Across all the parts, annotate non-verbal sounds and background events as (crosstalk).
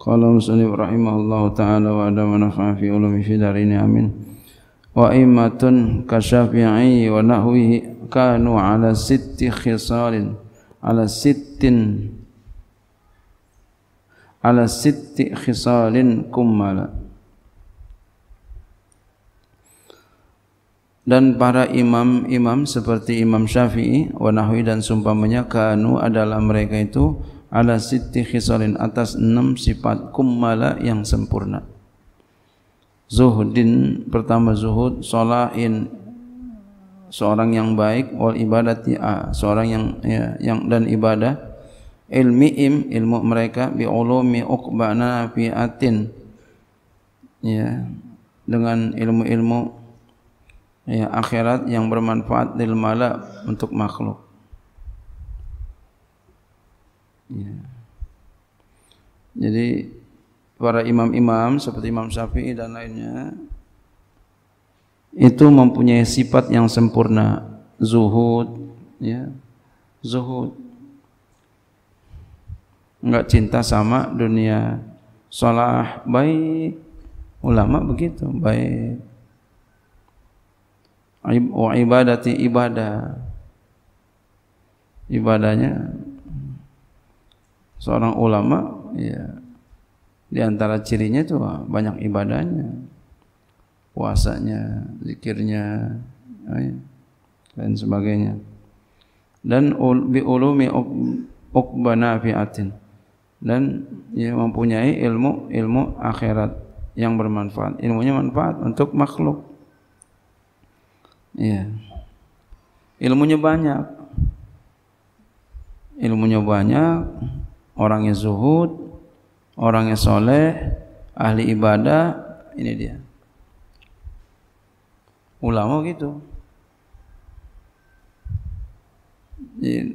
Qala muslim rahimahullahu taala wa adama nafa'a fi ulumi fi darini amin. Wa imatun kasyafi'i wa nahwihi kanu ala sitti khisalin ala sittin ala sitti khisalin kummala. dan para imam-imam seperti Imam Syafi'i wa nahwi dan sumpamanya kanu adalah mereka itu ala sitti khisalin atas enam sifat kummala yang sempurna. Zuhudin pertama zuhud, solahin seorang yang baik, wal ibadati a, ah, seorang yang ya, yang dan ibadah, ilmiim ilmu mereka bi ulumi uqbana fiatin ya dengan ilmu-ilmu ya akhirat yang bermanfaat lil mala untuk makhluk Ya. Jadi para imam-imam seperti Imam Syafi'i dan lainnya itu mempunyai sifat yang sempurna zuhud ya zuhud enggak cinta sama dunia salah baik ulama begitu baik wa ibadati ibadah ibadahnya seorang ulama ya di antara cirinya itu banyak ibadahnya puasanya zikirnya ya, dan sebagainya dan bi ulumi uqba nafiatin dan ya mempunyai ilmu ilmu akhirat yang bermanfaat ilmunya manfaat untuk makhluk ya ilmunya banyak ilmunya banyak orang yang zuhud, orang yang soleh, ahli ibadah, ini dia. Ulama gitu.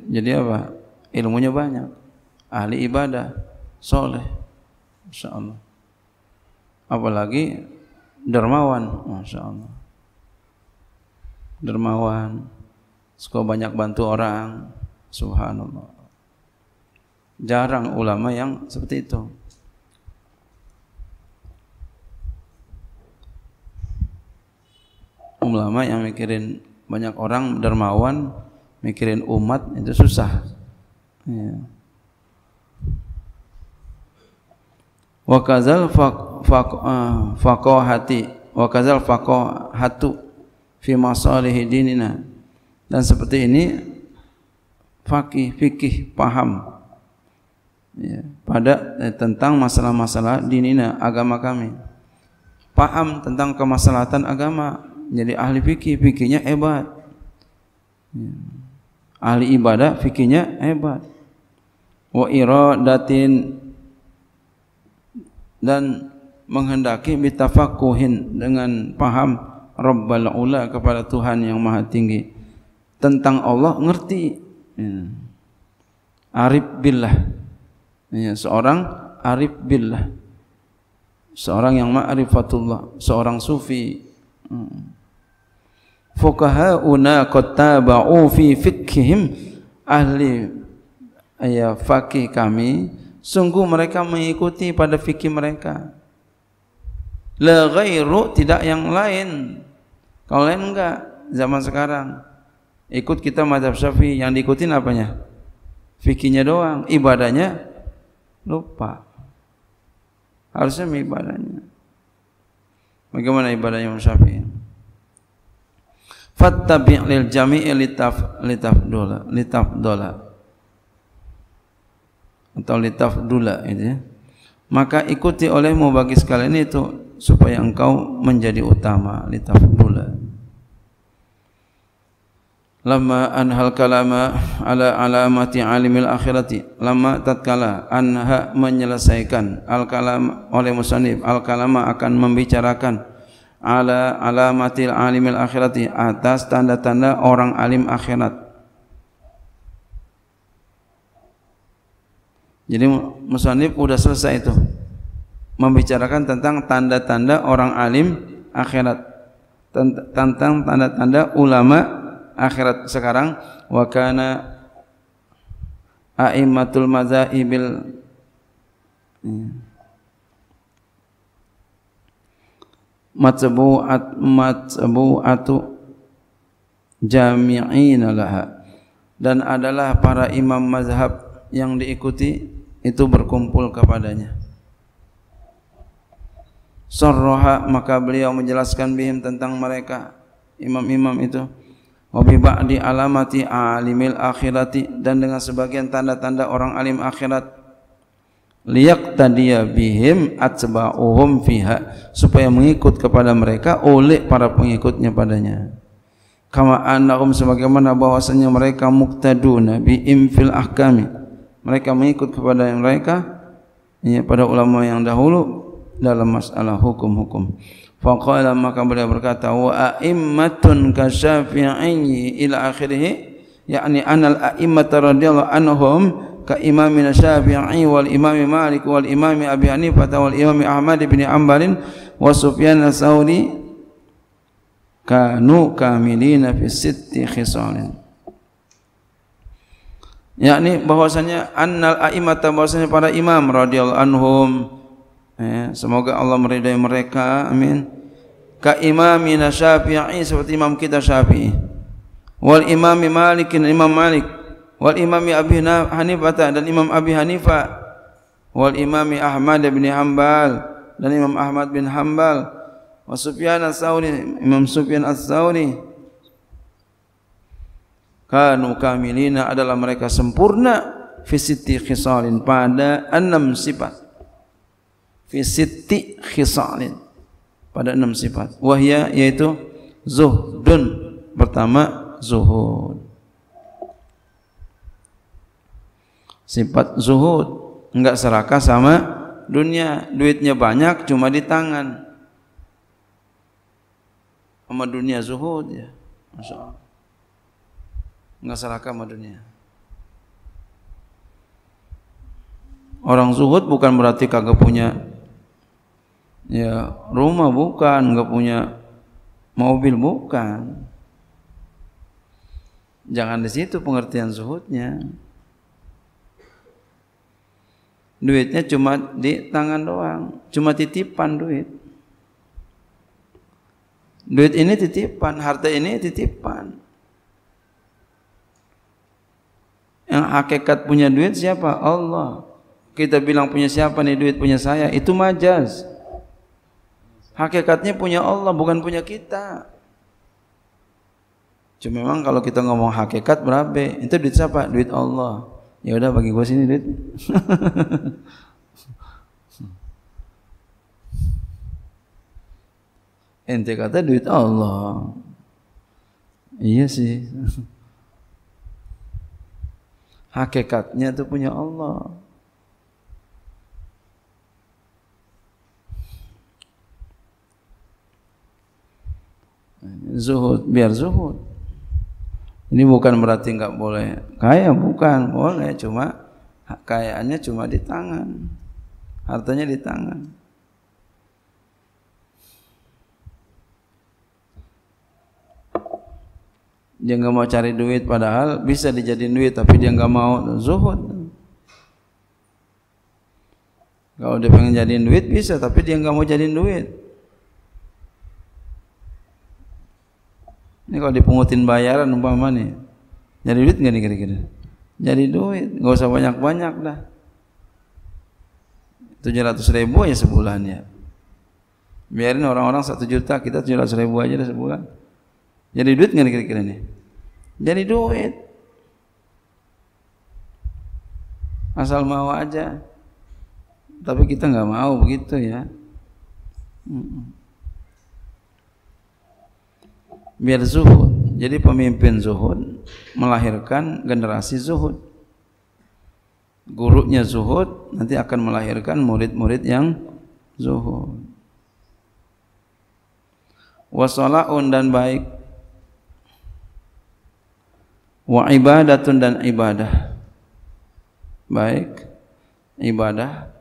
Jadi, apa? Ilmunya banyak. Ahli ibadah, soleh. Masya Allah. Apalagi dermawan. Masya Allah. Dermawan. Suka banyak bantu orang. Subhanallah. Jarang ulama yang seperti itu. Ulama yang mikirin banyak orang dermawan, mikirin umat itu susah. Ya. Wa kazal faqahati eh, wa kazal faqahatu fi masalihi dinina. Dan seperti ini fakih, fikih, paham ya, pada eh, tentang masalah-masalah dinina agama kami. Paham tentang kemaslahatan agama, jadi ahli fikih fikihnya hebat. Ya. Ahli ibadah fikihnya hebat. Wa iradatin dan menghendaki bitafaqquhin dengan paham Rabbal Ula kepada Tuhan yang Maha Tinggi tentang Allah ngerti ya. Arif billah ya, seorang arif billah seorang yang ma'rifatullah seorang sufi hmm. fukahauna qad taba'u fi ahli ya fakih kami sungguh mereka mengikuti pada fikih mereka la ghairu tidak yang lain kalau lain enggak zaman sekarang ikut kita mazhab syafi'i yang diikutin apanya fikihnya doang ibadahnya lupa. Harusnya ibadahnya. Bagaimana ibadahnya Imam Syafi'i? Fattabi' lil jami'i litaf litaf dola litaf dola atau litaf dula itu ya. maka ikuti olehmu bagi sekalian itu supaya engkau menjadi utama litaf dula lama anhal kalama ala alamati alimil akhirati lama tatkala anha menyelesaikan al kalama oleh musanif al kalama akan membicarakan ala alamati alimil akhirati atas tanda-tanda orang alim akhirat jadi musanif sudah selesai itu membicarakan tentang tanda-tanda orang alim akhirat tentang tanda-tanda ulama akhirat sekarang wa kana a'immatul madzahibil matbu'at matbu'atu jami'ina laha dan adalah para imam mazhab yang diikuti itu berkumpul kepadanya Sarroha maka beliau menjelaskan bihim tentang mereka imam-imam itu wa bi alamati alimil akhirati dan dengan sebagian tanda-tanda orang alim akhirat liyaqtadiya bihim atba'uhum fiha supaya mengikut kepada mereka oleh para pengikutnya padanya kama annahum sebagaimana bahwasanya mereka muqtaduna bi imfil ahkami mereka mengikut kepada mereka ya, pada ulama yang dahulu dalam masalah hukum-hukum Faqala maka beliau berkata wa a'immatun kasyafi'i ila akhirih yakni anal a'immat radhiyallahu anhum ka imamina syafi'i wal imami malik wal imami abi hanifah wal imami ahmad bin ambalin wa sufyan as-sauri kanu kamilina fi sitti khisalin yakni bahwasanya annal a'immata bahwasanya para imam radhiyallahu anhum ya, semoga Allah meridai mereka amin ka imamina syafi'i seperti imam kita syafi'i wal imami malikin imam malik wal imami abi hanifah dan imam abi hanifah wal imami ahmad bin hanbal dan imam ahmad bin hanbal wa sufyan as-sauri imam sufyan as-sauri kanu kamilina adalah mereka sempurna fi sitti khisalin pada enam sifat fi sitti khisalin pada enam sifat. Wahya yaitu zuhdun. Pertama zuhud. Sifat zuhud enggak serakah sama dunia. Duitnya banyak cuma di tangan. Sama dunia zuhud ya. Masya Enggak serakah sama dunia. Orang zuhud bukan berarti kagak punya ya rumah bukan nggak punya mobil bukan jangan di situ pengertian zuhudnya duitnya cuma di tangan doang cuma titipan duit duit ini titipan harta ini titipan yang hakikat punya duit siapa Allah kita bilang punya siapa nih duit punya saya itu majas Hakikatnya punya Allah bukan punya kita. Cuma memang kalau kita ngomong hakikat berapa? Itu duit siapa? Duit Allah. Ya udah bagi gue sini duit. (laughs) Ente kata duit Allah. Iya sih. (laughs) Hakikatnya itu punya Allah. Zuhud, biar zuhud. Ini bukan berarti nggak boleh kaya, bukan boleh, cuma kayaannya cuma di tangan, hartanya di tangan. Dia nggak mau cari duit, padahal bisa dijadiin duit, tapi dia nggak mau zuhud. Kalau dia pengen jadiin duit bisa, tapi dia nggak mau jadiin duit. Ini kalau dipungutin bayaran umpama nih. Nyari duit nggak nih kira-kira? Nyari duit, nggak usah banyak-banyak dah. 700 ribu aja sebulan ya. Biarin orang-orang satu juta, kita 700 ribu aja dah sebulan. Jadi duit nggak kira-kira nih? Jadi duit. Asal mau aja. Tapi kita nggak mau begitu ya. Hmm biar zuhud. Jadi pemimpin zuhud melahirkan generasi zuhud. Gurunya zuhud nanti akan melahirkan murid-murid yang zuhud. Wasalaun dan baik. Wa ibadatun dan ibadah. Baik ibadah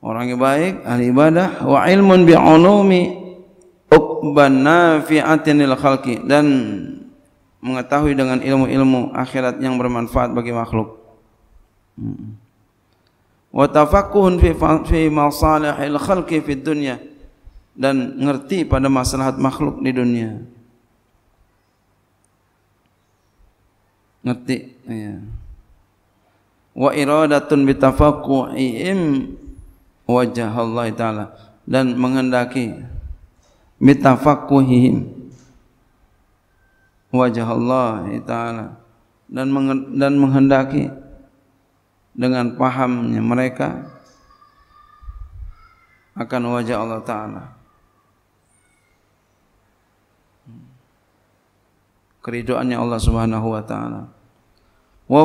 orang yang baik ahli ibadah wa ilmun bi ulumi hukban nafi'atinil khalqi dan mengetahui dengan ilmu-ilmu akhirat yang bermanfaat bagi makhluk. Hmm. Wa tafaqquhun fi fi masalihil khalqi fid dunya dan ngerti pada maslahat makhluk di dunia. Ngerti, ya. Wa iradatun bi im wajah Allah taala dan menghendaki mitafakuhihim wajah Allah Taala dan dan menghendaki dengan pahamnya mereka akan wajah Allah Taala keridoannya Allah Subhanahu Wa Taala wa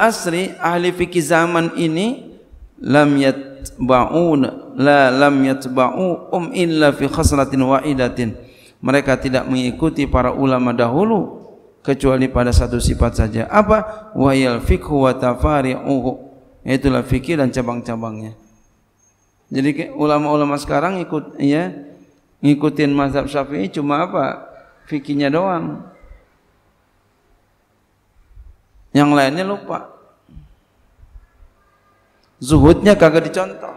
asri ahli fikih zaman ini lam yatba'un la lam yatba'u um illa fi khasratin wa'idatin mereka tidak mengikuti para ulama dahulu kecuali pada satu sifat saja apa Wa yal fiqhu wa tafari'uhu itulah fikih dan cabang-cabangnya jadi ulama-ulama sekarang ikut ya ngikutin mazhab Syafi'i cuma apa fikihnya doang yang lainnya lupa Zuhudnya kagak dicontoh.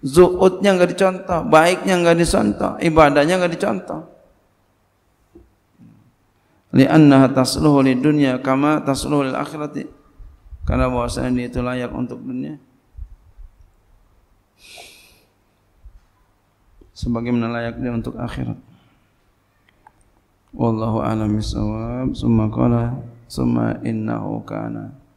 Zuhudnya nggak dicontoh, baiknya nggak dicontoh, ibadahnya nggak dicontoh. Li'annaha tasluhu lid dunya kama tasluhu lil akhirati. Karena bahwasanya dia itu layak untuk dunia. sebagaimana layaknya untuk akhirat. Wallahu a'lam bishawab. Summa qala summa innahu kana